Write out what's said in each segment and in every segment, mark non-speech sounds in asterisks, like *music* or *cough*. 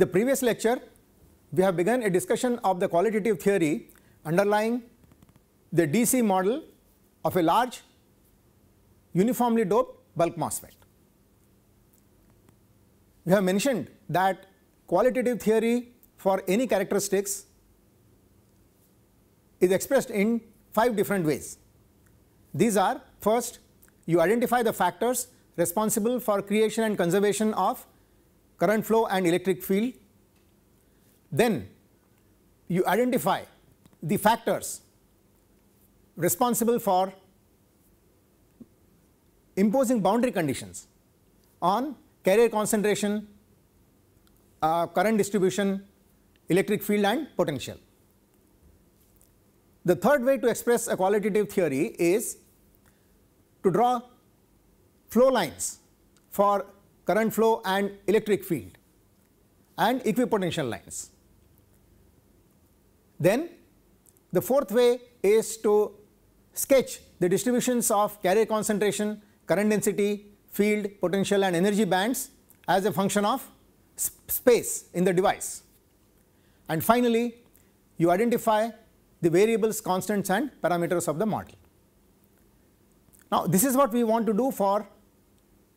In the previous lecture, we have begun a discussion of the qualitative theory underlying the DC model of a large uniformly doped bulk MOSFET. We have mentioned that qualitative theory for any characteristics is expressed in five different ways. These are first you identify the factors responsible for creation and conservation of current flow and electric field. Then you identify the factors responsible for imposing boundary conditions on carrier concentration, uh, current distribution, electric field and potential. The third way to express a qualitative theory is to draw flow lines for current flow and electric field and equipotential lines. Then the fourth way is to sketch the distributions of carrier concentration, current density, field, potential and energy bands as a function of space in the device. And finally, you identify the variables, constants and parameters of the model. Now, this is what we want to do for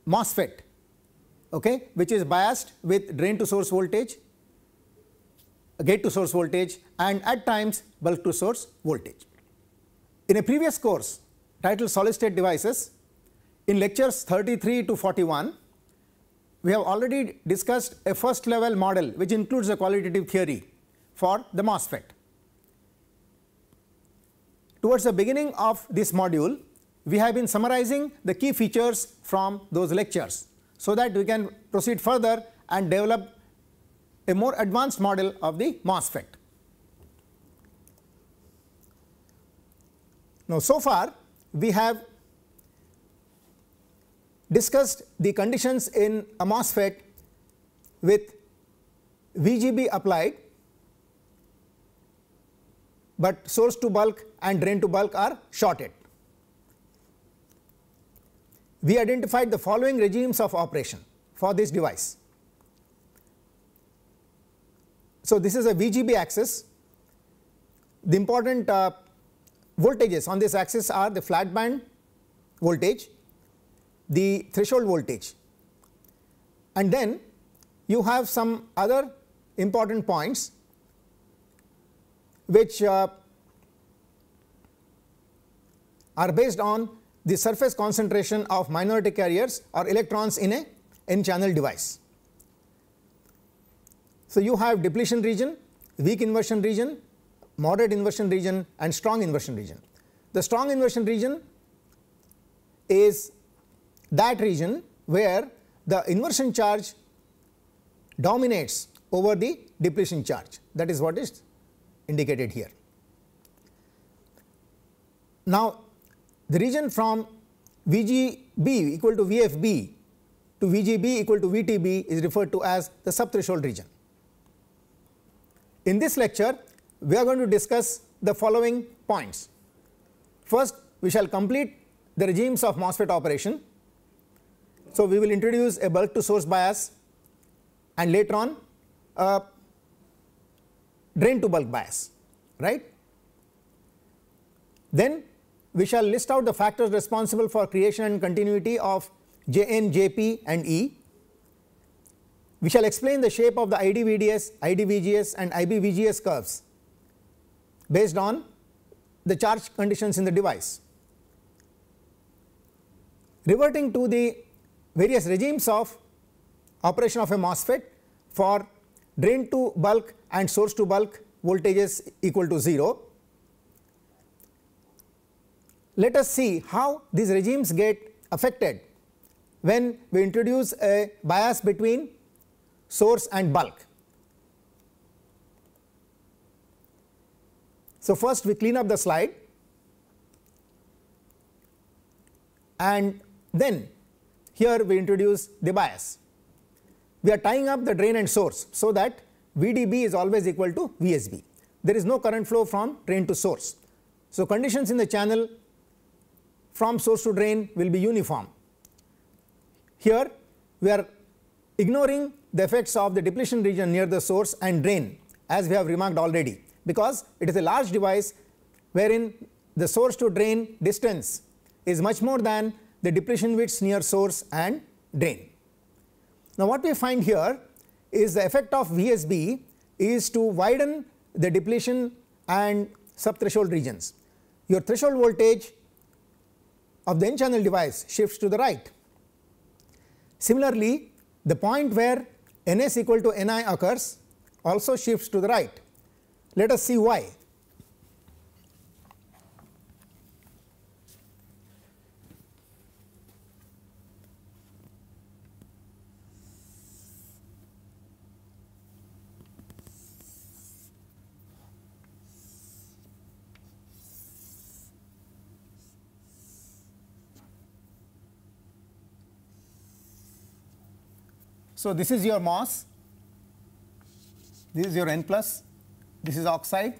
MOSFET okay, which is biased with drain to source voltage, gate to source voltage and at times bulk to source voltage. In a previous course titled solid state devices, in lectures 33 to 41, we have already discussed a first level model which includes a qualitative theory for the MOSFET. Towards the beginning of this module, we have been summarizing the key features from those lectures so that we can proceed further and develop a more advanced model of the MOSFET. Now, so far we have discussed the conditions in a MOSFET with VGB applied, but source to bulk and drain to bulk are shorted we identified the following regimes of operation for this device. So, this is a VGB axis. The important uh, voltages on this axis are the flat band voltage, the threshold voltage and then you have some other important points which uh, are based on the surface concentration of minority carriers or electrons in a n-channel device. So, you have depletion region, weak inversion region, moderate inversion region and strong inversion region. The strong inversion region is that region where the inversion charge dominates over the depletion charge that is what is indicated here. Now, the region from VGB equal to VFB to VGB equal to VTB is referred to as the subthreshold region. In this lecture, we are going to discuss the following points. First, we shall complete the regimes of MOSFET operation. So, we will introduce a bulk to source bias and later on a drain to bulk bias, right. Then we shall list out the factors responsible for creation and continuity of JN, JP and E. We shall explain the shape of the IDVDS, IDVGS and IBVGS curves based on the charge conditions in the device. Reverting to the various regimes of operation of a MOSFET for drain to bulk and source to bulk voltages equal to 0 let us see how these regimes get affected when we introduce a bias between source and bulk. So, first we clean up the slide and then here we introduce the bias. We are tying up the drain and source so that VDB is always equal to VSB. There is no current flow from drain to source. So, conditions in the channel from source to drain will be uniform. Here we are ignoring the effects of the depletion region near the source and drain as we have remarked already because it is a large device wherein the source to drain distance is much more than the depletion widths near source and drain. Now what we find here is the effect of VSB is to widen the depletion and subthreshold regions. Your threshold voltage of the n-channel device shifts to the right. Similarly, the point where n s equal to n i occurs also shifts to the right. Let us see why. So this is your MOS, this is your N plus, this is oxide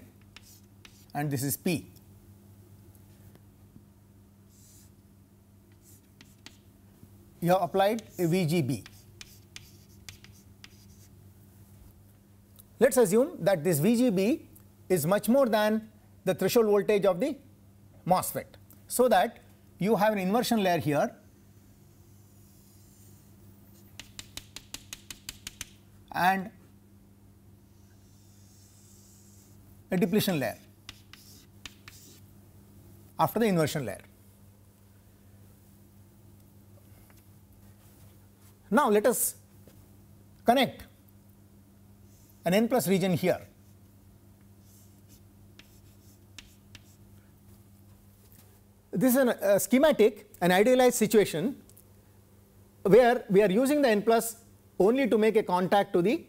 and this is P. You have applied a VGB. Let us assume that this VGB is much more than the threshold voltage of the MOSFET. So that you have an inversion layer here and a depletion layer after the inversion layer. Now, let us connect an n plus region here this is an, a schematic, an idealized situation where we are using the n plus only to make a contact to the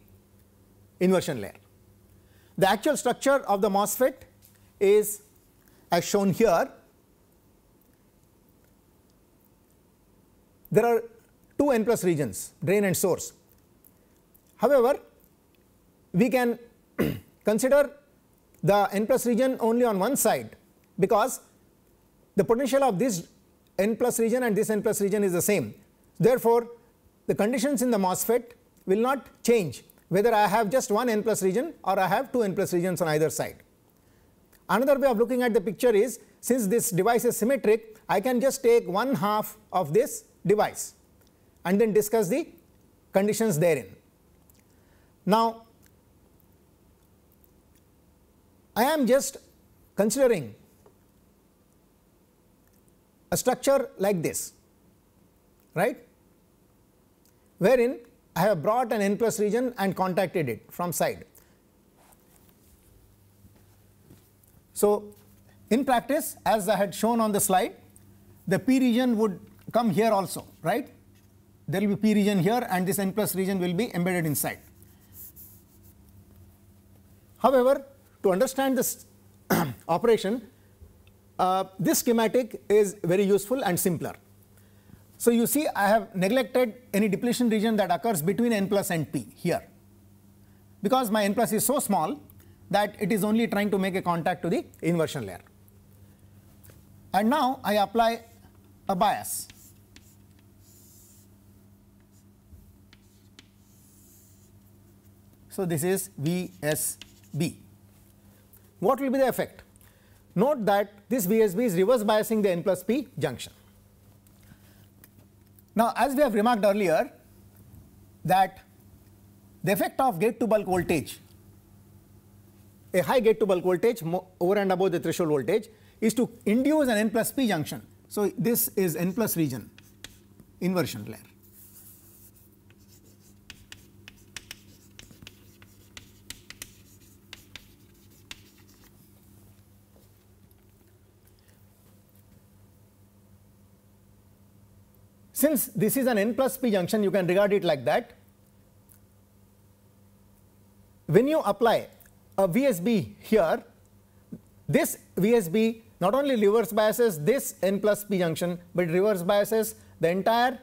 inversion layer. The actual structure of the MOSFET is as shown here. There are two n plus regions drain and source. However, we can *clears throat* consider the n plus region only on one side because the potential of this n plus region and this n plus region is the same. Therefore, the conditions in the MOSFET will not change whether I have just one n plus region or I have two n plus regions on either side. Another way of looking at the picture is since this device is symmetric, I can just take one half of this device and then discuss the conditions therein. Now, I am just considering a structure like this, right? wherein I have brought an n plus region and contacted it from side. So, in practice as I had shown on the slide, the p region would come here also, right? There will be p region here and this n plus region will be embedded inside. However, to understand this *clears throat* operation, uh, this schematic is very useful and simpler. So you see, I have neglected any depletion region that occurs between n plus and p here. Because my n plus is so small that it is only trying to make a contact to the inversion layer. And now I apply a bias. So this is VSB. What will be the effect? Note that this VSB is reverse biasing the N plus P junction. Now, as we have remarked earlier, that the effect of gate to bulk voltage, a high gate to bulk voltage over and above the threshold voltage is to induce an N plus P junction. So, this is N plus region, inversion layer. Since this is an N plus P junction, you can regard it like that. When you apply a VSB here, this VSB not only reverse biases this N plus P junction, but reverse biases the entire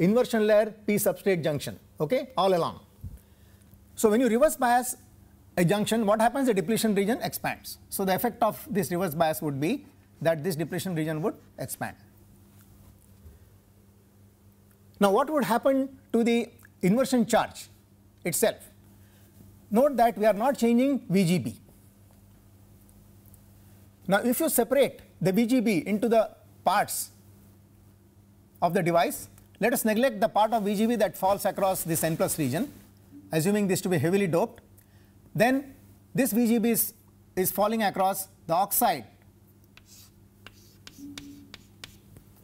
inversion layer P substrate junction okay, all along. So, when you reverse bias a junction, what happens? The depletion region expands. So, the effect of this reverse bias would be that this depletion region would expand. Now, what would happen to the inversion charge itself? Note that we are not changing VGB. Now, if you separate the VGB into the parts of the device, let us neglect the part of VGB that falls across this N plus region, assuming this to be heavily doped. Then this VGB is, is falling across the oxide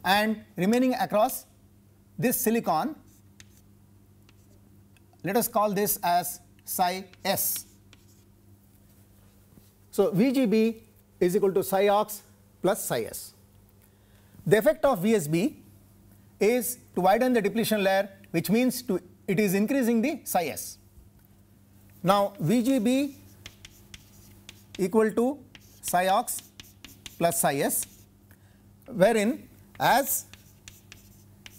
and remaining across this silicon, let us call this as psi s. So, VGB is equal to psi ox plus psi s. The effect of VSB is to widen the depletion layer which means to it is increasing the psi s. Now, VGB equal to psi ox plus psi s wherein as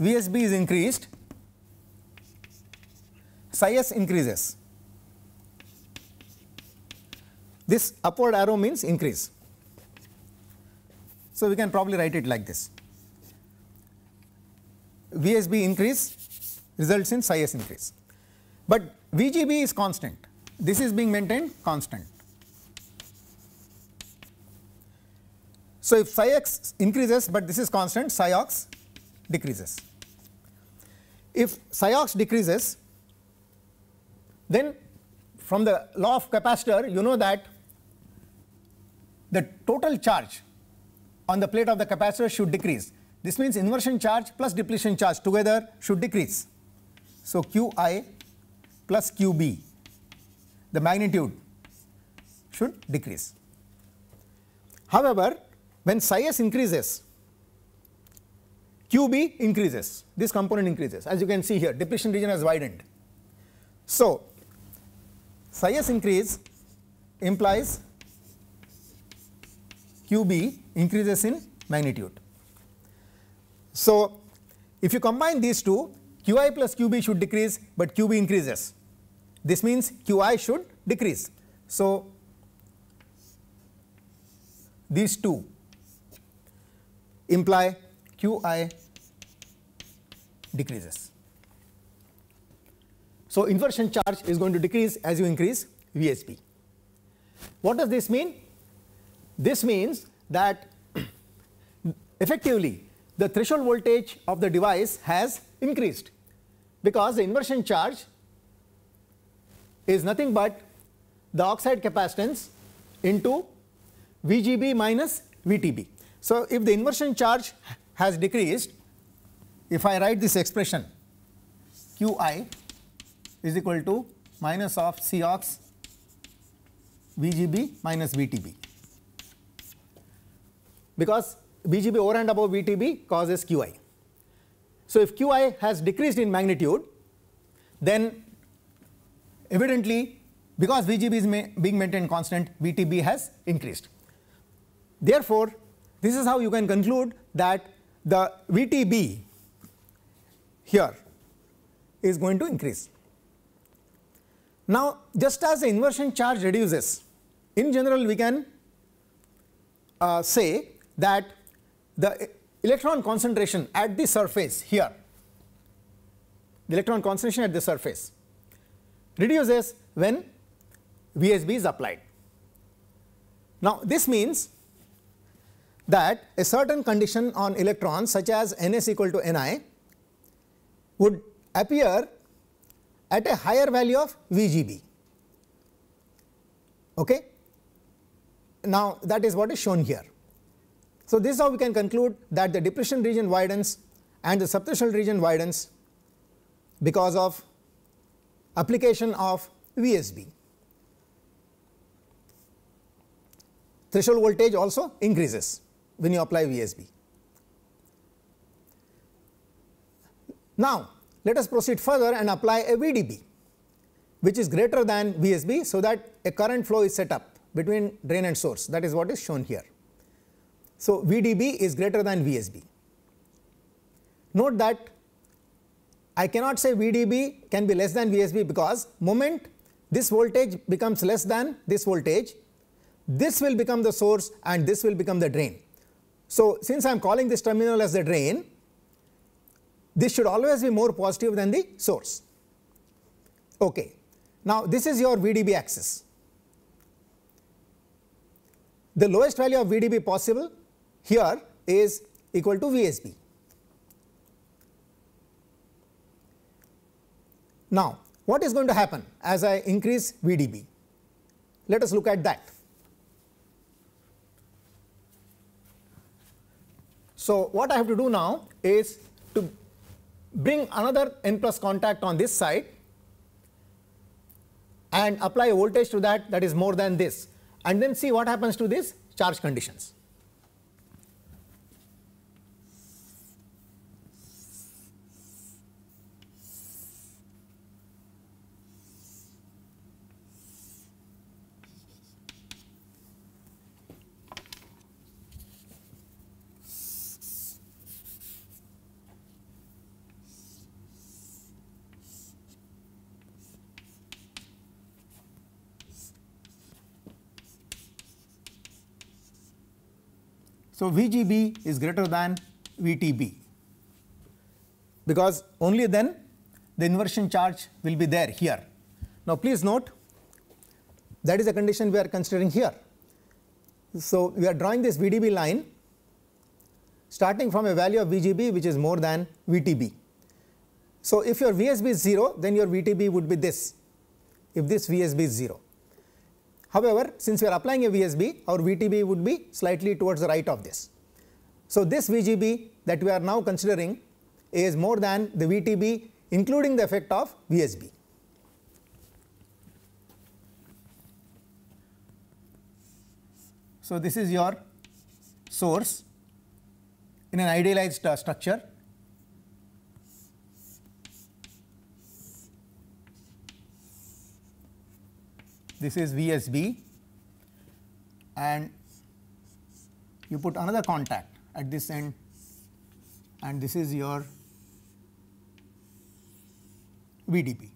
VSB is increased, psi s increases. This upward arrow means increase. So we can probably write it like this. VSB increase results in psi s increase. But VGB is constant. This is being maintained constant. So if psi x increases but this is constant, psi ox decreases if ox decreases, then from the law of capacitor, you know that the total charge on the plate of the capacitor should decrease. This means inversion charge plus depletion charge together should decrease. So Qi plus Qb, the magnitude should decrease. However, when psi s increases, QB increases, this component increases. As you can see here, depletion region has widened. So, psi s increase implies QB increases in magnitude. So, if you combine these two, Qi plus Qb should decrease, but Qb increases. This means Qi should decrease. So, these two imply Qi decreases. So inversion charge is going to decrease as you increase VSP. What does this mean? This means that *clears throat* effectively the threshold voltage of the device has increased because the inversion charge is nothing but the oxide capacitance into VGB minus VTB. So if the inversion charge has decreased if I write this expression Qi is equal to minus of C ox VGB minus VTB because VGB over and above VTB causes Qi. So, if Qi has decreased in magnitude then evidently because VGB is ma being maintained constant VTB has increased. Therefore, this is how you can conclude that the VTB here is going to increase. Now, just as the inversion charge reduces, in general we can uh, say that the electron concentration at the surface here, the electron concentration at the surface reduces when VSB is applied. Now, this means that a certain condition on electrons such as Ns equal to Ni would appear at a higher value of VGB. Okay? Now, that is what is shown here. So, this is how we can conclude that the depression region widens and the subthreshold region widens because of application of VSB. Threshold voltage also increases when you apply VSB. Now, let us proceed further and apply a VDB, which is greater than VSB so that a current flow is set up between drain and source. That is what is shown here. So, VDB is greater than VSB. Note that I cannot say VDB can be less than VSB because moment this voltage becomes less than this voltage, this will become the source and this will become the drain. So, since I am calling this terminal as the drain, this should always be more positive than the source. Okay. Now, this is your VDB axis. The lowest value of VDB possible here is equal to VSB. Now, what is going to happen as I increase VDB? Let us look at that. So, what I have to do now is bring another N plus contact on this side and apply voltage to that that is more than this and then see what happens to this charge conditions. So VGB is greater than VTB because only then the inversion charge will be there here. Now please note that is the condition we are considering here. So we are drawing this VDB line starting from a value of VGB which is more than VTB. So if your VSB is 0 then your VTB would be this if this VSB is 0. However, since we are applying a VSB, our VTB would be slightly towards the right of this. So this VGB that we are now considering is more than the VTB including the effect of VSB. So this is your source in an idealized uh, structure this is VSB and you put another contact at this end and this is your VDP.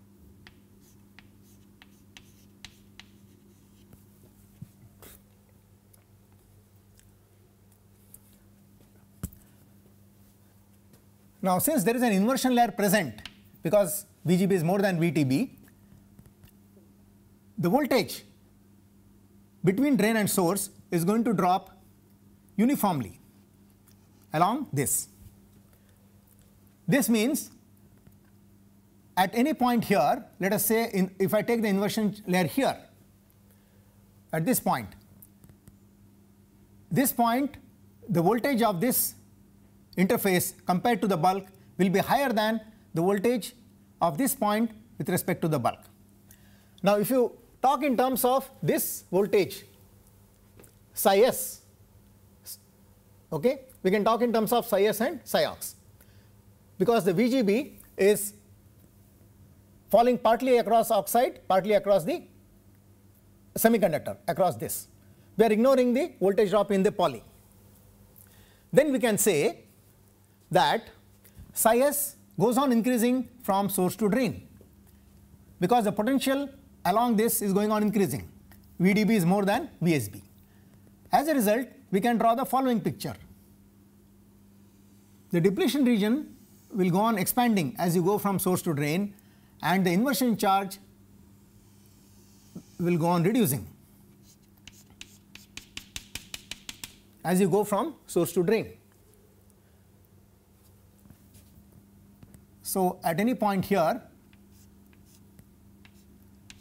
Now, since there is an inversion layer present because VGB is more than VTB, the voltage between drain and source is going to drop uniformly along this. This means at any point here, let us say in, if I take the inversion layer here, at this point, this point the voltage of this interface compared to the bulk will be higher than the voltage of this point with respect to the bulk. Now, if you talk in terms of this voltage psi s. Okay? We can talk in terms of psi s and psi ox because the VGB is falling partly across oxide, partly across the semiconductor, across this. We are ignoring the voltage drop in the poly. Then we can say that psi s goes on increasing from source to drain because the potential along this is going on increasing. VDB is more than VSB. As a result, we can draw the following picture. The depletion region will go on expanding as you go from source to drain and the inversion charge will go on reducing as you go from source to drain. So, at any point here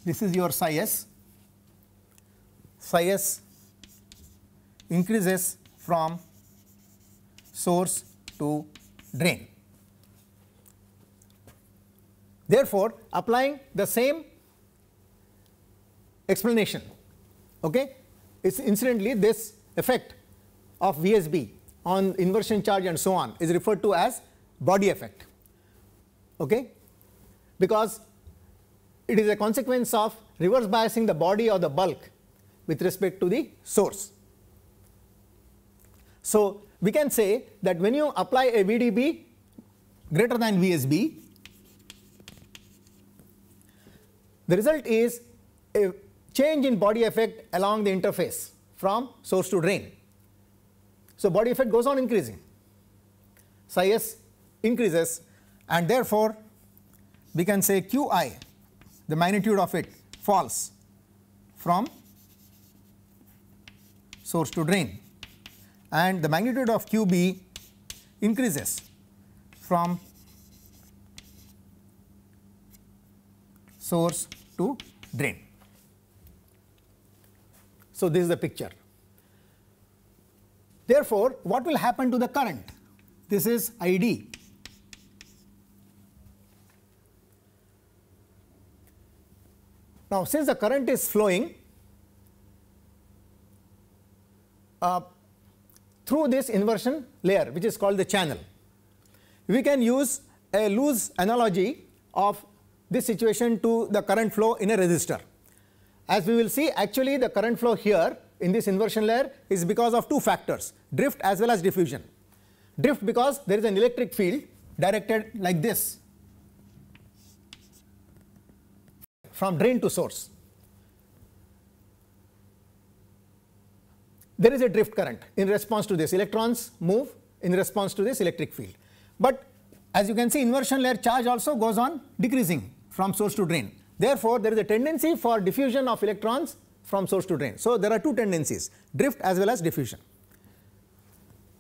this is your psi s psi s increases from source to drain therefore applying the same explanation okay it's incidentally this effect of vsb on inversion charge and so on is referred to as body effect okay because it is a consequence of reverse biasing the body or the bulk with respect to the source. So, we can say that when you apply a VDB greater than VSB, the result is a change in body effect along the interface from source to drain. So, body effect goes on increasing, psi s increases and therefore, we can say Qi the magnitude of it falls from source to drain and the magnitude of QB increases from source to drain. So, this is the picture. Therefore, what will happen to the current? This is ID Now, since the current is flowing uh, through this inversion layer, which is called the channel, we can use a loose analogy of this situation to the current flow in a resistor. As we will see, actually the current flow here in this inversion layer is because of two factors, drift as well as diffusion. Drift because there is an electric field directed like this from drain to source. There is a drift current in response to this electrons move in response to this electric field. But as you can see inversion layer charge also goes on decreasing from source to drain. Therefore, there is a tendency for diffusion of electrons from source to drain. So, there are two tendencies drift as well as diffusion.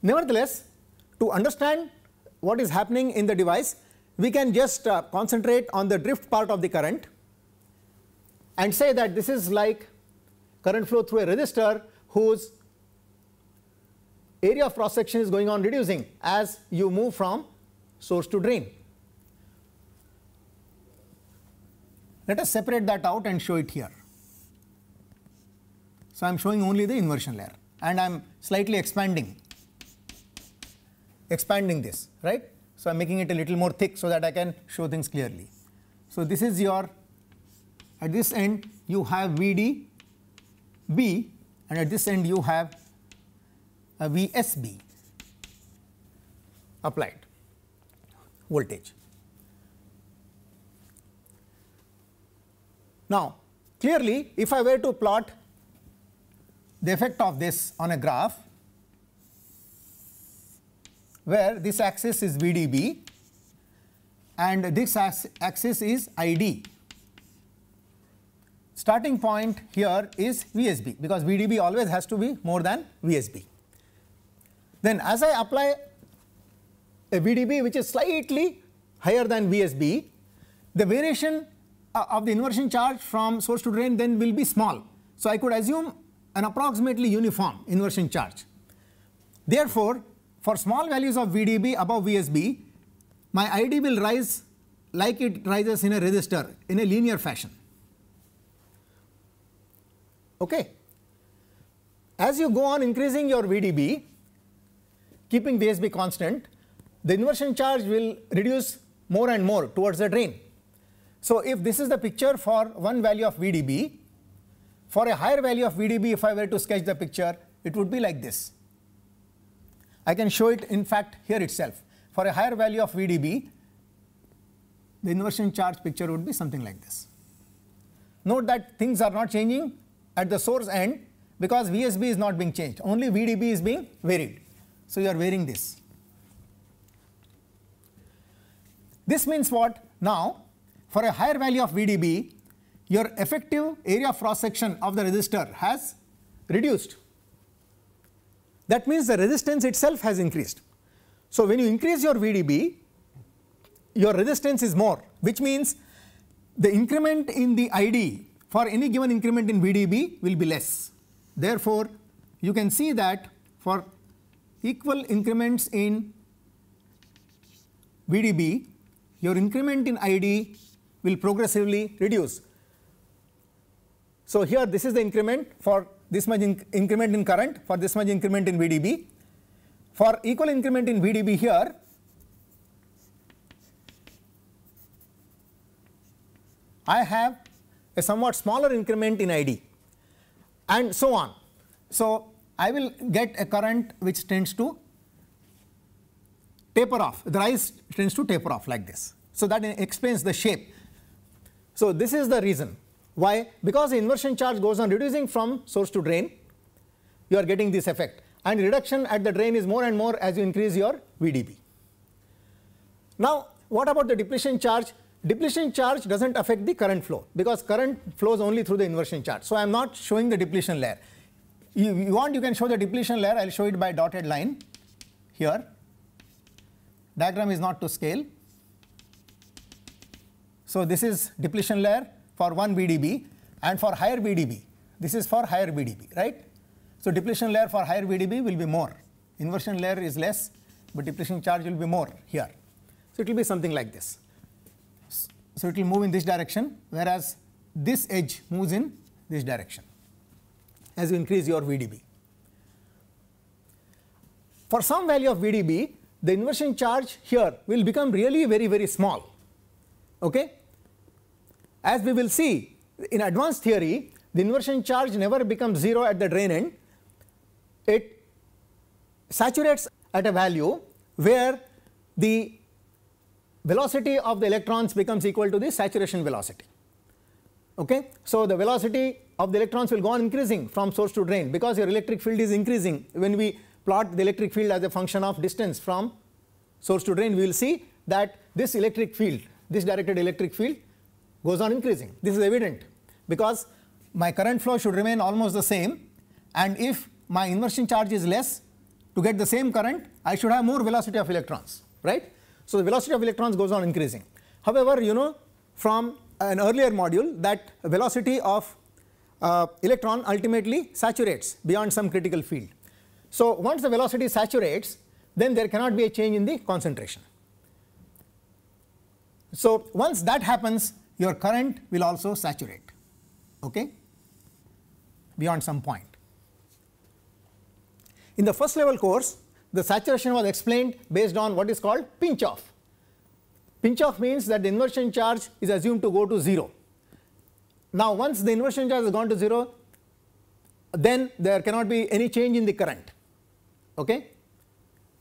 Nevertheless, to understand what is happening in the device, we can just uh, concentrate on the drift part of the current and say that this is like current flow through a resistor whose area of cross section is going on reducing as you move from source to drain. Let us separate that out and show it here. So, I am showing only the inversion layer and I am slightly expanding, expanding this, right. So, I am making it a little more thick so that I can show things clearly. So, this is your at this end you have VDB and at this end you have a uh, VSB applied voltage. Now, clearly if I were to plot the effect of this on a graph where this axis is VDB and this axis is ID starting point here is VSB because VDB always has to be more than VSB. Then as I apply a VDB which is slightly higher than VSB, the variation uh, of the inversion charge from source to drain then will be small. So I could assume an approximately uniform inversion charge. Therefore, for small values of VDB above VSB, my ID will rise like it rises in a resistor in a linear fashion. Okay. As you go on increasing your VDB, keeping VSB constant, the inversion charge will reduce more and more towards the drain. So if this is the picture for one value of VDB, for a higher value of VDB, if I were to sketch the picture, it would be like this. I can show it in fact here itself. For a higher value of VDB, the inversion charge picture would be something like this. Note that things are not changing, at the source end because VSB is not being changed, only VDB is being varied. So you are varying this. This means what? Now, for a higher value of VDB, your effective area of cross section of the resistor has reduced. That means the resistance itself has increased. So when you increase your VDB, your resistance is more, which means the increment in the ID for any given increment in VDB will be less. Therefore, you can see that for equal increments in VDB, your increment in ID will progressively reduce. So, here this is the increment for this much increment in current for this much increment in VDB. For equal increment in VDB here, I have a somewhat smaller increment in ID and so on. So, I will get a current which tends to taper off, the rise tends to taper off like this. So, that explains the shape. So, this is the reason why because the inversion charge goes on reducing from source to drain you are getting this effect and reduction at the drain is more and more as you increase your VDB. Now, what about the depletion charge depletion charge doesn't affect the current flow because current flows only through the inversion charge. So I'm not showing the depletion layer. You, you want, you can show the depletion layer. I'll show it by dotted line here. Diagram is not to scale. So this is depletion layer for 1 BDB and for higher BDB. This is for higher BDB, right? So depletion layer for higher BDB will be more. Inversion layer is less, but depletion charge will be more here. So it will be something like this. So, it will move in this direction whereas this edge moves in this direction as you increase your VDB. For some value of VDB, the inversion charge here will become really very, very small. Okay? As we will see in advanced theory, the inversion charge never becomes 0 at the drain end. It saturates at a value where the velocity of the electrons becomes equal to the saturation velocity. Okay? So, the velocity of the electrons will go on increasing from source to drain because your electric field is increasing. When we plot the electric field as a function of distance from source to drain, we will see that this electric field, this directed electric field goes on increasing. This is evident because my current flow should remain almost the same and if my inversion charge is less to get the same current, I should have more velocity of electrons, right? So the velocity of electrons goes on increasing. However, you know from an earlier module that velocity of uh, electron ultimately saturates beyond some critical field. So once the velocity saturates then there cannot be a change in the concentration. So once that happens your current will also saturate okay beyond some point. In the first level course the saturation was explained based on what is called pinch off. Pinch off means that the inversion charge is assumed to go to 0. Now, once the inversion charge has gone to 0, then there cannot be any change in the current, okay?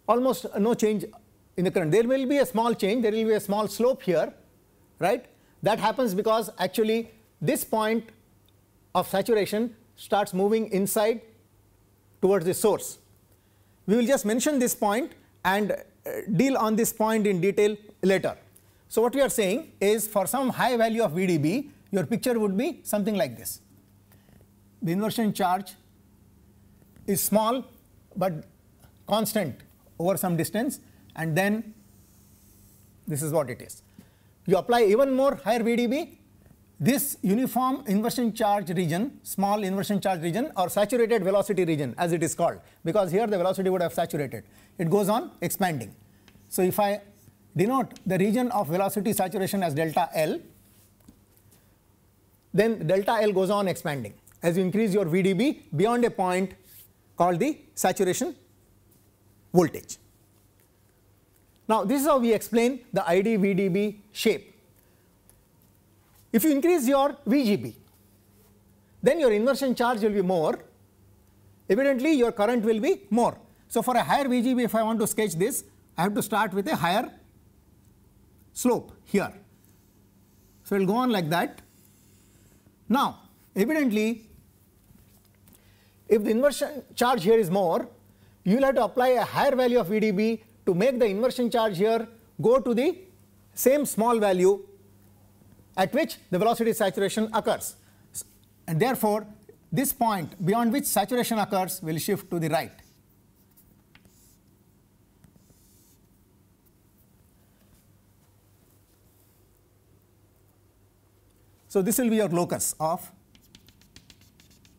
almost no change in the current. There will be a small change, there will be a small slope here, right? That happens because actually this point of saturation starts moving inside towards the source. We will just mention this point and uh, deal on this point in detail later. So what we are saying is for some high value of VDB, your picture would be something like this. The inversion charge is small but constant over some distance and then this is what it is. You apply even more higher VDB this uniform inversion charge region, small inversion charge region or saturated velocity region as it is called because here the velocity would have saturated. It goes on expanding. So if I denote the region of velocity saturation as delta L, then delta L goes on expanding as you increase your VDB beyond a point called the saturation voltage. Now this is how we explain the ID VDB shape if you increase your VGB, then your inversion charge will be more. Evidently, your current will be more. So, for a higher VGB, if I want to sketch this, I have to start with a higher slope here. So, it will go on like that. Now, evidently, if the inversion charge here is more, you will have to apply a higher value of VDB to make the inversion charge here go to the same small value at which the velocity saturation occurs. And therefore, this point beyond which saturation occurs will shift to the right. So this will be your locus of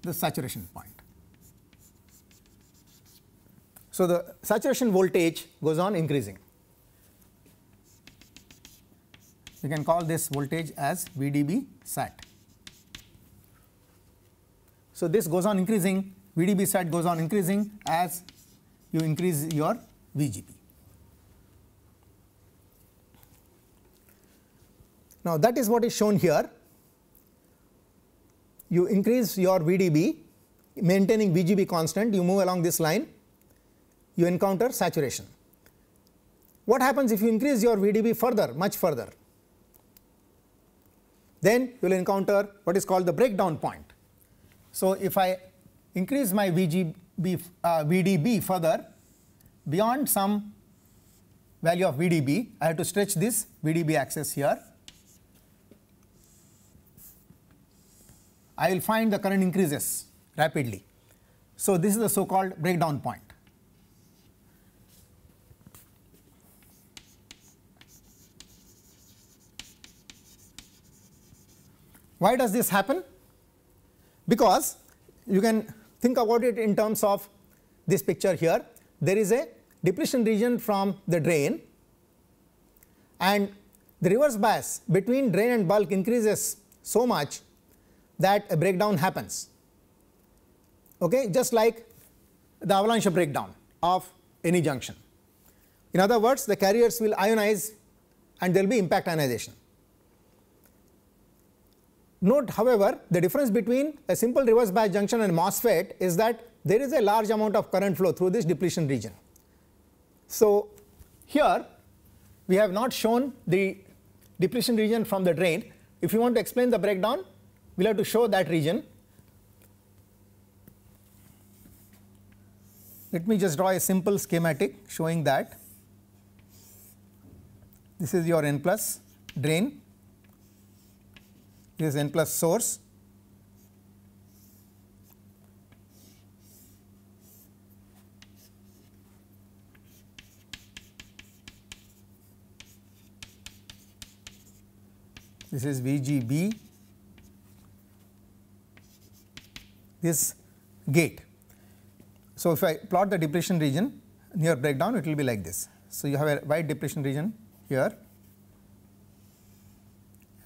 the saturation point. So the saturation voltage goes on increasing. you can call this voltage as VDB sat. So this goes on increasing, VDB sat goes on increasing as you increase your VGB. Now that is what is shown here. You increase your VDB, maintaining VGB constant, you move along this line, you encounter saturation. What happens if you increase your VDB further, much further? then you will encounter what is called the breakdown point. So if I increase my VGB, uh, VDB further beyond some value of VDB, I have to stretch this VDB axis here. I will find the current increases rapidly. So this is the so called breakdown point. Why does this happen? Because you can think about it in terms of this picture here. There is a depletion region from the drain and the reverse bias between drain and bulk increases so much that a breakdown happens. Okay, just like the avalanche breakdown of any junction. In other words, the carriers will ionize and there will be impact ionization. Note, however, the difference between a simple reverse bias junction and MOSFET is that there is a large amount of current flow through this depletion region. So here we have not shown the depletion region from the drain. If you want to explain the breakdown, we'll have to show that region. Let me just draw a simple schematic showing that. This is your N plus drain this is n plus source. This is VGB, this gate. So, if I plot the depletion region near breakdown, it will be like this. So, you have a wide depletion region here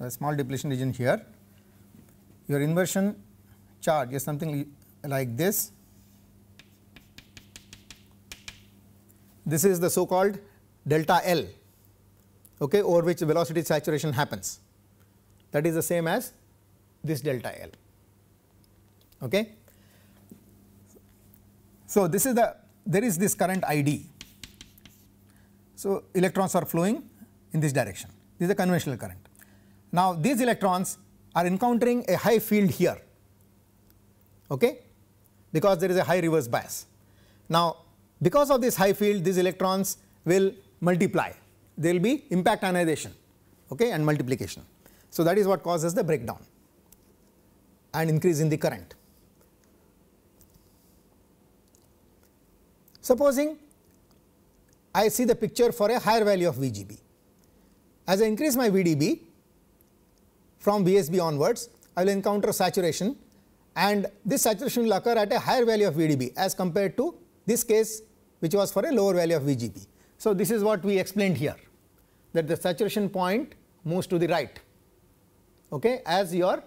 a small depletion region here. Your inversion charge is something like this. This is the so called delta L okay, over which velocity saturation happens that is the same as this delta L. Okay. So, this is the there is this current ID. So, electrons are flowing in this direction this is the conventional current now these electrons are encountering a high field here okay because there is a high reverse bias. Now because of this high field these electrons will multiply there will be impact ionization okay and multiplication. So that is what causes the breakdown and increase in the current. Supposing I see the picture for a higher value of VGB. As I increase my VDB, from VSB onwards, I will encounter saturation and this saturation will occur at a higher value of VDB as compared to this case which was for a lower value of VGB. So, this is what we explained here that the saturation point moves to the right okay, as your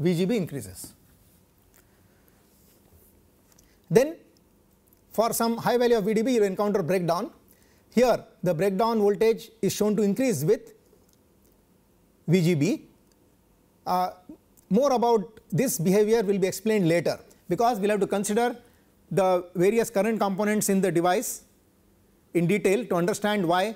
VGB increases. Then for some high value of VDB you encounter breakdown. Here the breakdown voltage is shown to increase with VGB uh, more about this behavior will be explained later because we'll have to consider the various current components in the device in detail to understand why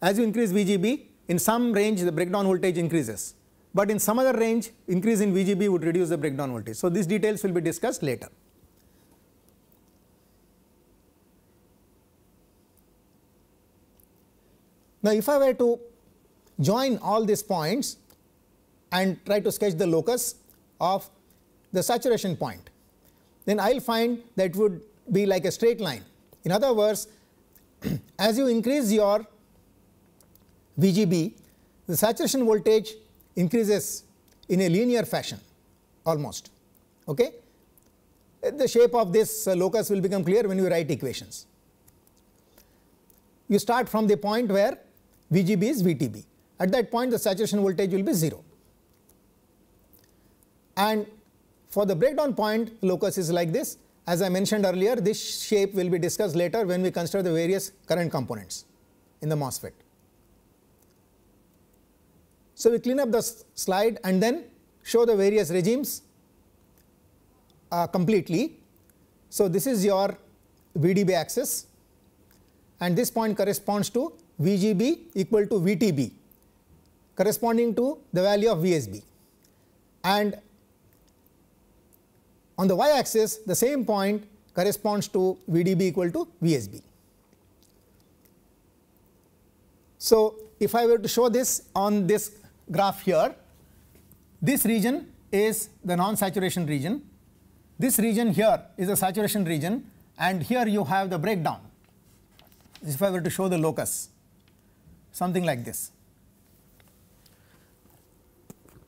as you increase VGB in some range the breakdown voltage increases but in some other range increase in VGB would reduce the breakdown voltage. So, these details will be discussed later. Now, if I were to join all these points and try to sketch the locus of the saturation point, then I will find that it would be like a straight line. In other words, *clears throat* as you increase your VGB, the saturation voltage increases in a linear fashion almost. Okay? The shape of this uh, locus will become clear when you write equations. You start from the point where VGB is VTB. At that point, the saturation voltage will be 0. And for the breakdown point, locus is like this. As I mentioned earlier, this shape will be discussed later when we consider the various current components in the MOSFET. So, we clean up the slide and then show the various regimes uh, completely. So, this is your VDB axis and this point corresponds to VGB equal to VTB corresponding to the value of VSB and on the y-axis, the same point corresponds to VDB equal to VSB. So, if I were to show this on this graph here, this region is the non-saturation region, this region here is the saturation region and here you have the breakdown. If I were to show the locus, something like this,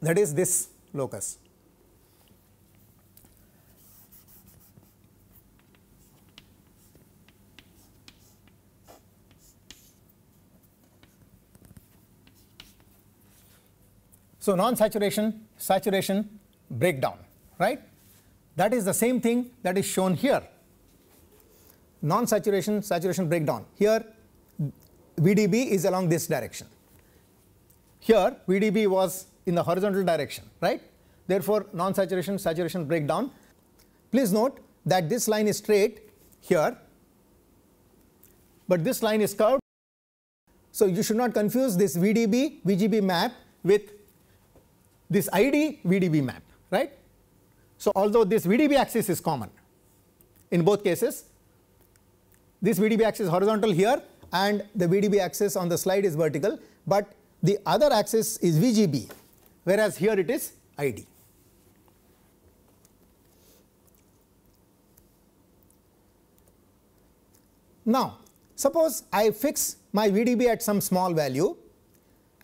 that is this locus. So non-saturation, saturation, breakdown, right? That is the same thing that is shown here. Non-saturation, saturation breakdown. Here VDB is along this direction. Here VDB was in the horizontal direction, right? Therefore non-saturation, saturation breakdown. Please note that this line is straight here, but this line is curved. So you should not confuse this VDB, VGB map with this ID VDB map, right? So although this VDB axis is common in both cases, this VDB axis horizontal here and the VDB axis on the slide is vertical, but the other axis is VGB, whereas here it is ID. Now, suppose I fix my VDB at some small value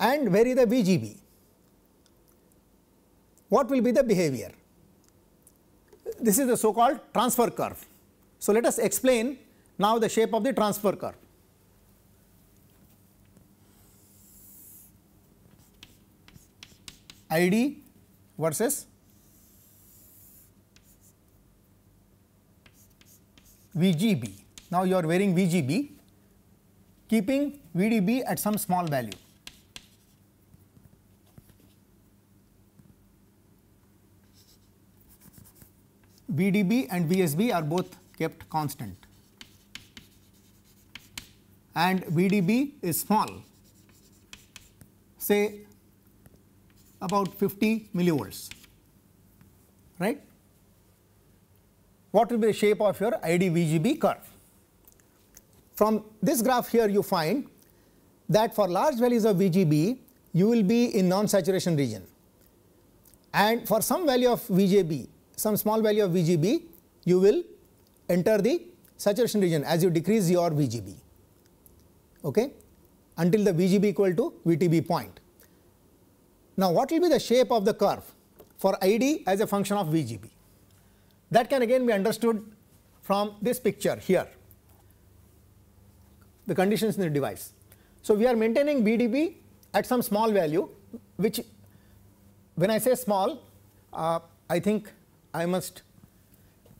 and vary the VGB what will be the behavior? This is the so called transfer curve. So, let us explain now the shape of the transfer curve. ID versus VGB. Now, you are wearing VGB keeping VDB at some small value. VDB and VSB are both kept constant and VDB is small say about 50 millivolts right. What will be the shape of your ID-VGB curve? From this graph here you find that for large values of VGB you will be in non-saturation region and for some value of VJB some small value of VGB, you will enter the saturation region as you decrease your VGB okay, until the VGB equal to VTB point. Now, what will be the shape of the curve for ID as a function of VGB? That can again be understood from this picture here, the conditions in the device. So, we are maintaining VDB at some small value which when I say small, uh, I think I must,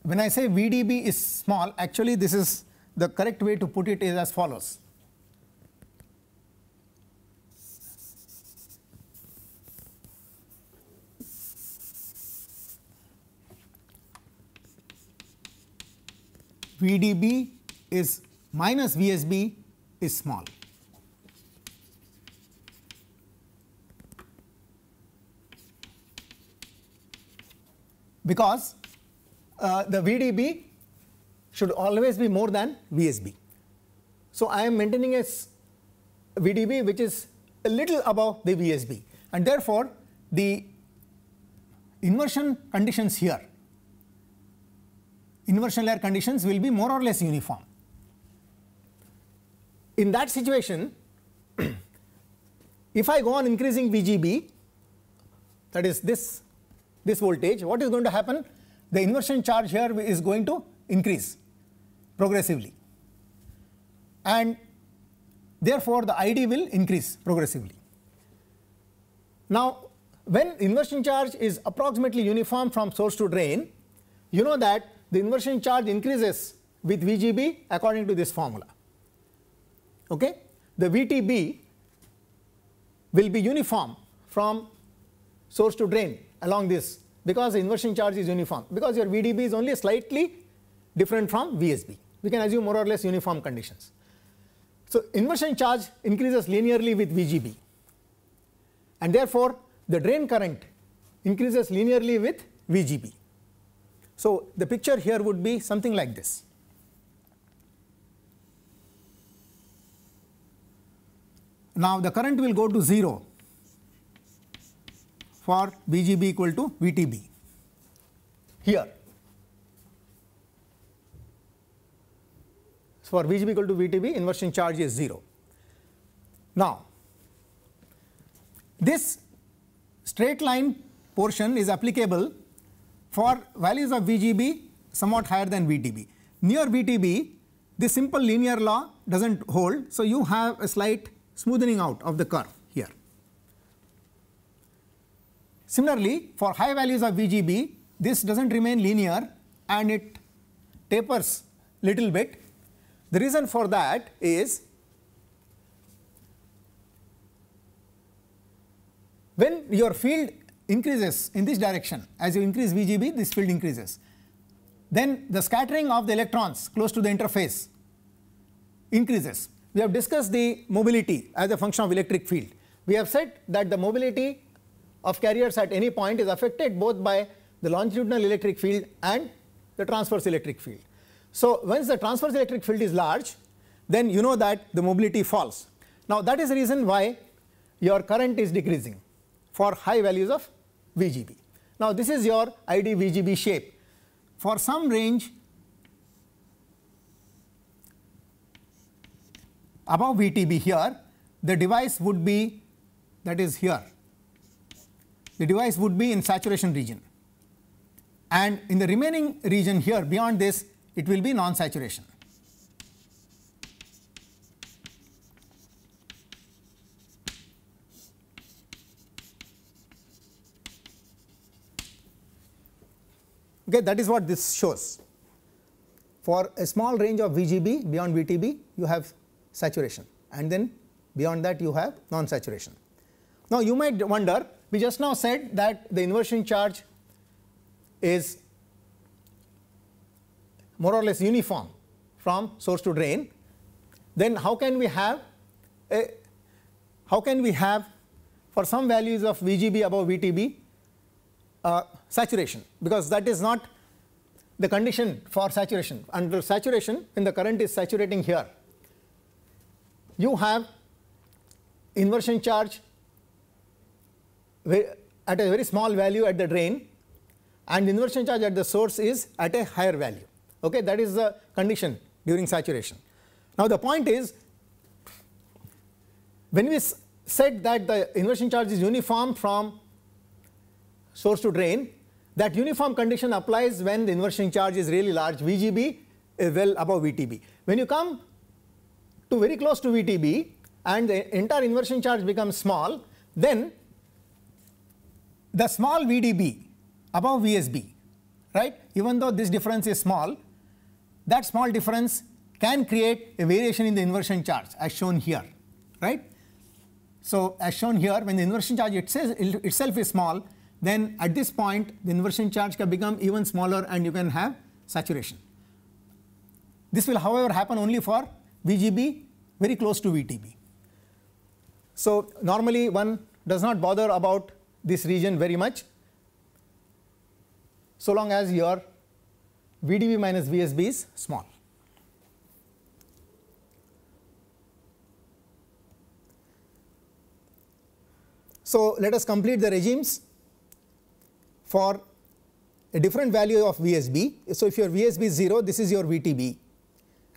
when I say VDB is small, actually this is the correct way to put it is as follows. VDB is minus VSB is small. because uh, the VDB should always be more than VSB. So I am maintaining a VDB which is a little above the VSB and therefore the inversion conditions here, inversion layer conditions will be more or less uniform. In that situation, *clears throat* if I go on increasing VGB that is this this voltage, what is going to happen? The inversion charge here is going to increase progressively. And therefore, the ID will increase progressively. Now, when inversion charge is approximately uniform from source to drain, you know that the inversion charge increases with VGB according to this formula. Okay? The VTB will be uniform from source to drain along this because the inversion charge is uniform because your VDB is only slightly different from VSB. We can assume more or less uniform conditions. So, inversion charge increases linearly with VGB and therefore, the drain current increases linearly with VGB. So, the picture here would be something like this. Now, the current will go to 0 for VGB equal to VTB here. So, for VGB equal to VTB inversion charge is 0. Now, this straight line portion is applicable for values of VGB somewhat higher than VTB. Near VTB, the simple linear law does not hold. So, you have a slight smoothing out of the curve. Similarly, for high values of VGB, this does not remain linear and it tapers little bit. The reason for that is when your field increases in this direction as you increase VGB this field increases. Then the scattering of the electrons close to the interface increases. We have discussed the mobility as a function of electric field. We have said that the mobility of carriers at any point is affected both by the longitudinal electric field and the transverse electric field. So, once the transverse electric field is large, then you know that the mobility falls. Now, that is the reason why your current is decreasing for high values of VGB. Now, this is your ID VGB shape. For some range above VTB here, the device would be that is here the device would be in saturation region. And in the remaining region here beyond this, it will be non-saturation. Okay, that is what this shows. For a small range of VGB beyond VTB, you have saturation and then beyond that you have non-saturation. Now, you might wonder we just now said that the inversion charge is more or less uniform from source to drain. Then how can we have a, how can we have for some values of VGB above VTB uh, saturation because that is not the condition for saturation. Under saturation when the current is saturating here you have inversion charge at a very small value at the drain and the inversion charge at the source is at a higher value. Okay, that is the condition during saturation. Now, the point is when we said that the inversion charge is uniform from source to drain, that uniform condition applies when the inversion charge is really large VGB is eh, well above VTB. When you come to very close to VTB and the entire inversion charge becomes small, then the small VDB above VSB, right? Even though this difference is small, that small difference can create a variation in the inversion charge as shown here, right? So, as shown here, when the inversion charge itself is small, then at this point the inversion charge can become even smaller and you can have saturation. This will however happen only for VGB very close to VTB. So, normally one does not bother about this region very much so long as your VDB minus VSB is small. So, let us complete the regimes for a different value of VSB. So, if your VSB is 0, this is your VTB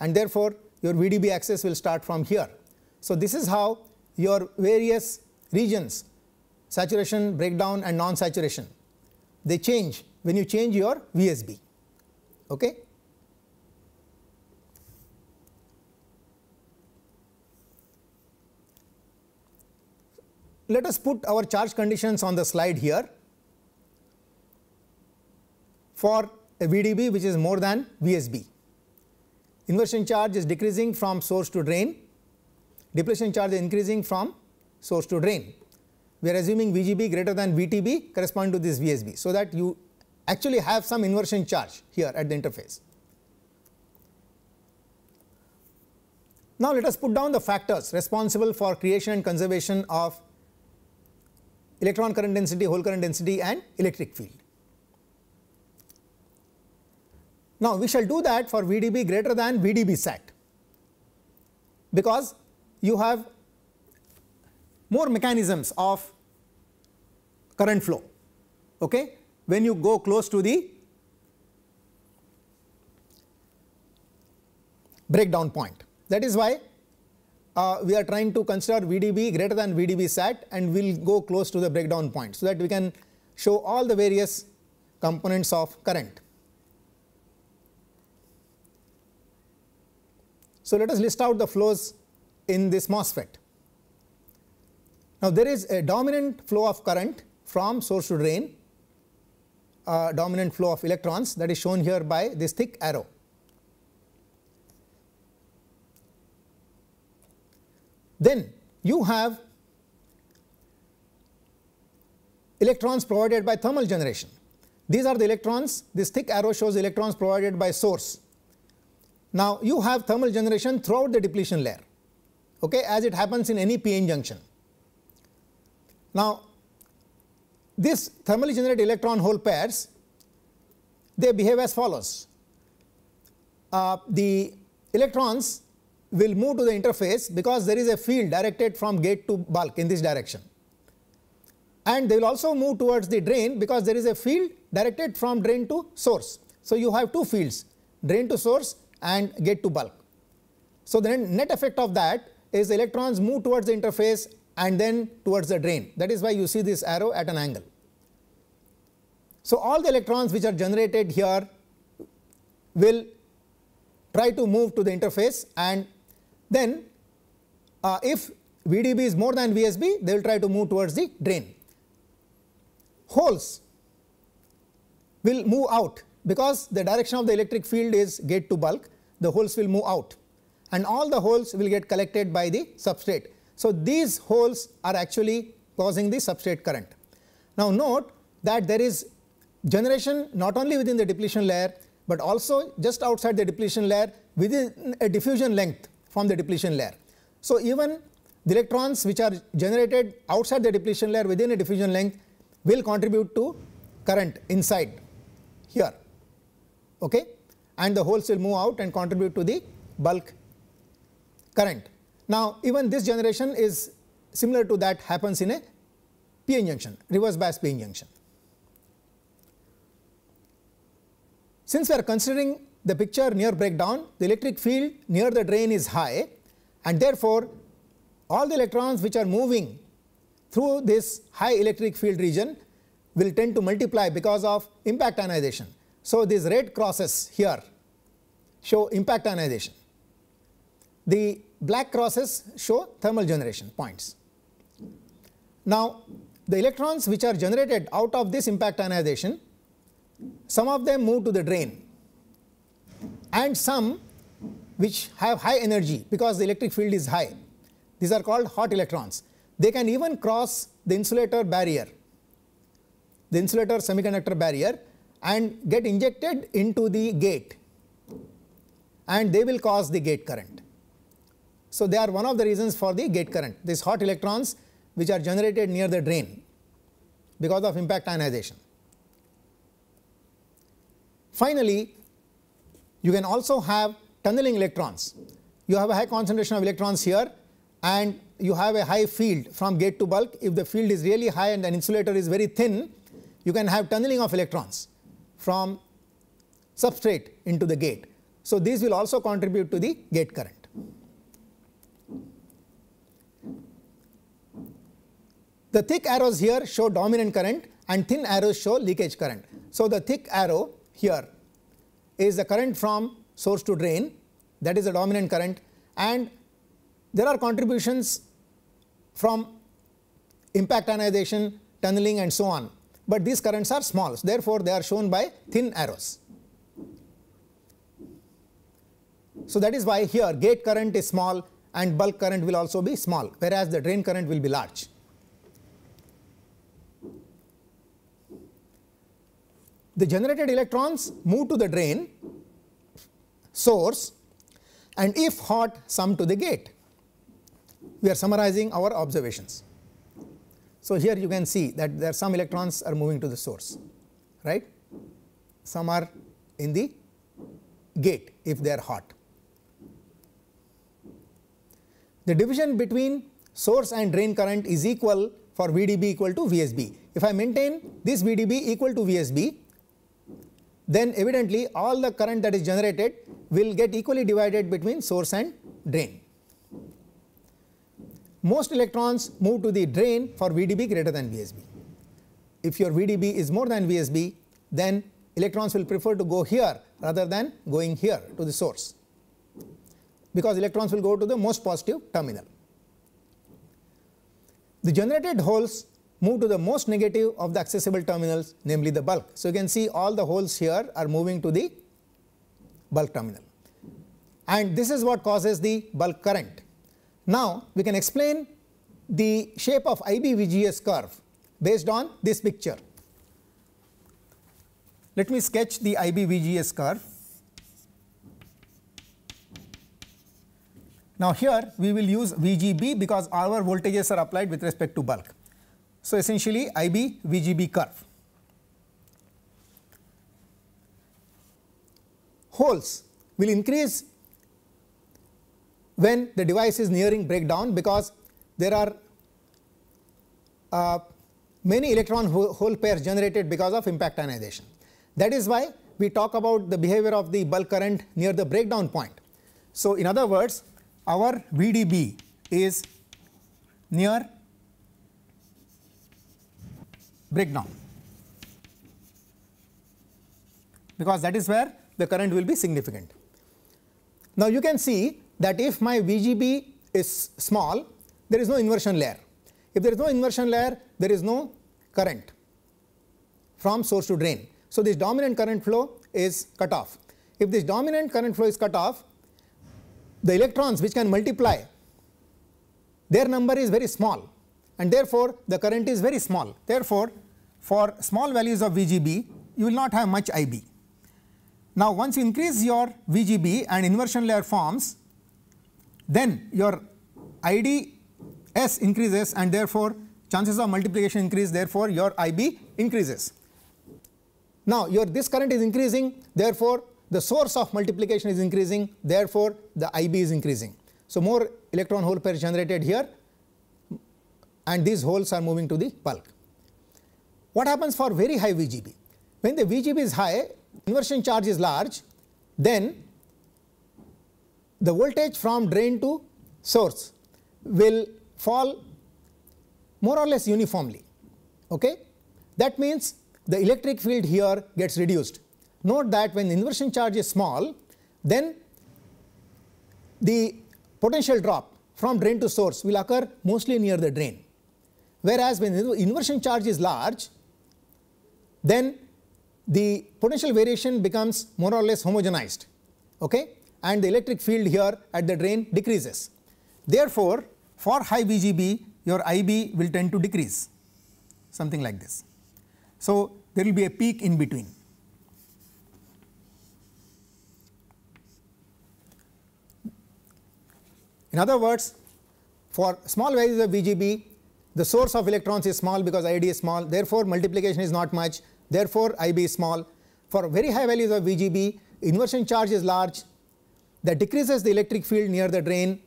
and therefore, your VDB axis will start from here. So, this is how your various regions saturation, breakdown and non-saturation. They change when you change your VSB. Okay? Let us put our charge conditions on the slide here for a VDB which is more than VSB. Inversion charge is decreasing from source to drain, depletion charge is increasing from source to drain we are assuming VGB greater than VTB correspond to this VSB so that you actually have some inversion charge here at the interface. Now let us put down the factors responsible for creation and conservation of electron current density, hole current density and electric field. Now we shall do that for VDB greater than VDB sat because you have more mechanisms of current flow. Okay? When you go close to the breakdown point. That is why uh, we are trying to consider VDB greater than VDB sat and we will go close to the breakdown point so that we can show all the various components of current. So, let us list out the flows in this MOSFET. Now, there is a dominant flow of current from source to drain uh, dominant flow of electrons that is shown here by this thick arrow. Then you have electrons provided by thermal generation. These are the electrons, this thick arrow shows electrons provided by source. Now you have thermal generation throughout the depletion layer, okay, as it happens in any p-n junction. Now this thermally generated electron hole pairs, they behave as follows. Uh, the electrons will move to the interface because there is a field directed from gate to bulk in this direction. And they will also move towards the drain because there is a field directed from drain to source. So, you have two fields drain to source and gate to bulk. So, the net effect of that is electrons move towards the interface and then towards the drain. That is why you see this arrow at an angle. So, all the electrons which are generated here will try to move to the interface and then uh, if VDB is more than VSB, they will try to move towards the drain. Holes will move out because the direction of the electric field is gate to bulk, the holes will move out and all the holes will get collected by the substrate. So these holes are actually causing the substrate current. Now note that there is generation not only within the depletion layer, but also just outside the depletion layer within a diffusion length from the depletion layer. So even the electrons which are generated outside the depletion layer within a diffusion length will contribute to current inside here okay and the holes will move out and contribute to the bulk current now, even this generation is similar to that happens in a p-n junction, reverse bias PN junction. Since we are considering the picture near breakdown, the electric field near the drain is high and therefore, all the electrons which are moving through this high electric field region will tend to multiply because of impact ionization. So, these red crosses here show impact ionization. The black crosses show thermal generation points. Now, the electrons which are generated out of this impact ionization, some of them move to the drain and some which have high energy because the electric field is high. These are called hot electrons. They can even cross the insulator barrier, the insulator semiconductor barrier and get injected into the gate and they will cause the gate current. So they are one of the reasons for the gate current, these hot electrons which are generated near the drain because of impact ionization. Finally, you can also have tunneling electrons. You have a high concentration of electrons here and you have a high field from gate to bulk. If the field is really high and an insulator is very thin, you can have tunneling of electrons from substrate into the gate. So, these will also contribute to the gate current. The thick arrows here show dominant current and thin arrows show leakage current. So, the thick arrow here is the current from source to drain that is the dominant current and there are contributions from impact ionization, tunneling and so on, but these currents are small. So, therefore, they are shown by thin arrows. So, that is why here gate current is small and bulk current will also be small, whereas the drain current will be large. the generated electrons move to the drain source and if hot some to the gate. We are summarizing our observations. So, here you can see that there are some electrons are moving to the source right some are in the gate if they are hot. The division between source and drain current is equal for VDB equal to VSB. If I maintain this VDB equal to VSB then evidently all the current that is generated will get equally divided between source and drain. Most electrons move to the drain for VDB greater than VSB. If your VDB is more than VSB, then electrons will prefer to go here rather than going here to the source because electrons will go to the most positive terminal. The generated holes move to the most negative of the accessible terminals, namely the bulk. So you can see all the holes here are moving to the bulk terminal. And this is what causes the bulk current. Now we can explain the shape of IBVGS curve based on this picture. Let me sketch the IBVGS curve. Now here we will use VGB because our voltages are applied with respect to bulk. So, essentially IB VGB curve. Holes will increase when the device is nearing breakdown because there are uh, many electron hole pairs generated because of impact ionization. That is why we talk about the behavior of the bulk current near the breakdown point. So, in other words our VDB is near breakdown because that is where the current will be significant. Now you can see that if my VGB is small, there is no inversion layer. If there is no inversion layer, there is no current from source to drain. So this dominant current flow is cut off. If this dominant current flow is cut off, the electrons which can multiply, their number is very small and therefore the current is very small. Therefore for small values of VGB, you will not have much IB. Now, once you increase your VGB and inversion layer forms, then your ID S increases and therefore chances of multiplication increase therefore your IB increases. Now, your this current is increasing therefore the source of multiplication is increasing therefore the IB is increasing. So, more electron hole pair generated here and these holes are moving to the bulk. What happens for very high VGB? When the VGB is high, inversion charge is large, then the voltage from drain to source will fall more or less uniformly. Okay? That means the electric field here gets reduced. Note that when inversion charge is small, then the potential drop from drain to source will occur mostly near the drain. Whereas when inversion charge is large, then the potential variation becomes more or less homogenized, okay? And the electric field here at the drain decreases. Therefore, for high VGB, your IB will tend to decrease, something like this. So, there will be a peak in between. In other words, for small values of VGB, the source of electrons is small because ID is small, therefore multiplication is not much, Therefore, IB is small. For very high values of VGB, inversion charge is large. That decreases the electric field near the drain.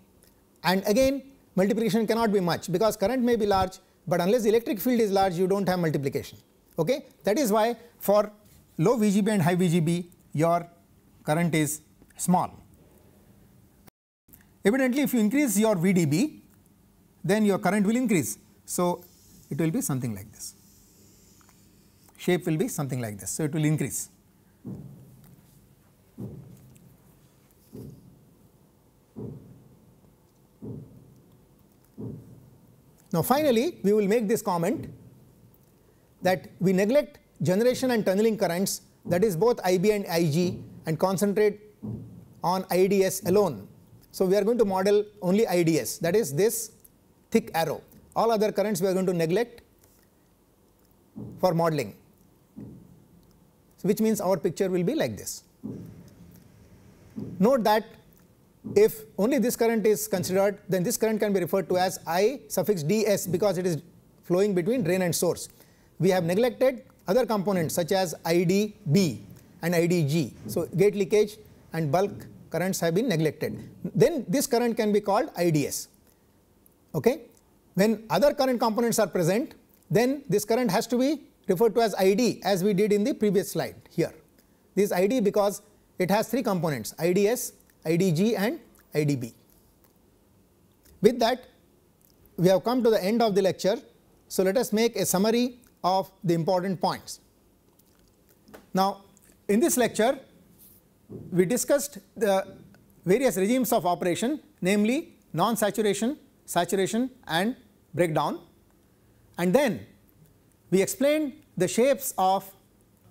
And again, multiplication cannot be much because current may be large, but unless the electric field is large, you don't have multiplication. Okay? That is why for low VGB and high VGB, your current is small. Evidently, if you increase your VDB, then your current will increase. So, it will be something like this shape will be something like this. So, it will increase. Now, finally, we will make this comment that we neglect generation and tunneling currents that is both IB and IG and concentrate on IDS alone. So, we are going to model only IDS that is this thick arrow all other currents we are going to neglect for modeling which means our picture will be like this. Note that if only this current is considered, then this current can be referred to as I suffix ds because it is flowing between drain and source. We have neglected other components such as IDB and IDG. So, gate leakage and bulk currents have been neglected. Then this current can be called IDS. Okay? When other current components are present, then this current has to be referred to as ID as we did in the previous slide here. This ID because it has three components IDS, IDG and IDB. With that we have come to the end of the lecture. So, let us make a summary of the important points. Now, in this lecture we discussed the various regimes of operation namely non-saturation, saturation and breakdown and then we explained the shapes of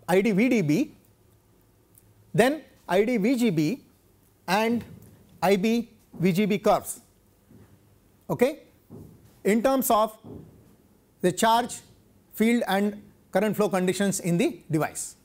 IDVDB, then IDVGB and IB VGB curves. Okay? In terms of the charge, field and current flow conditions in the device.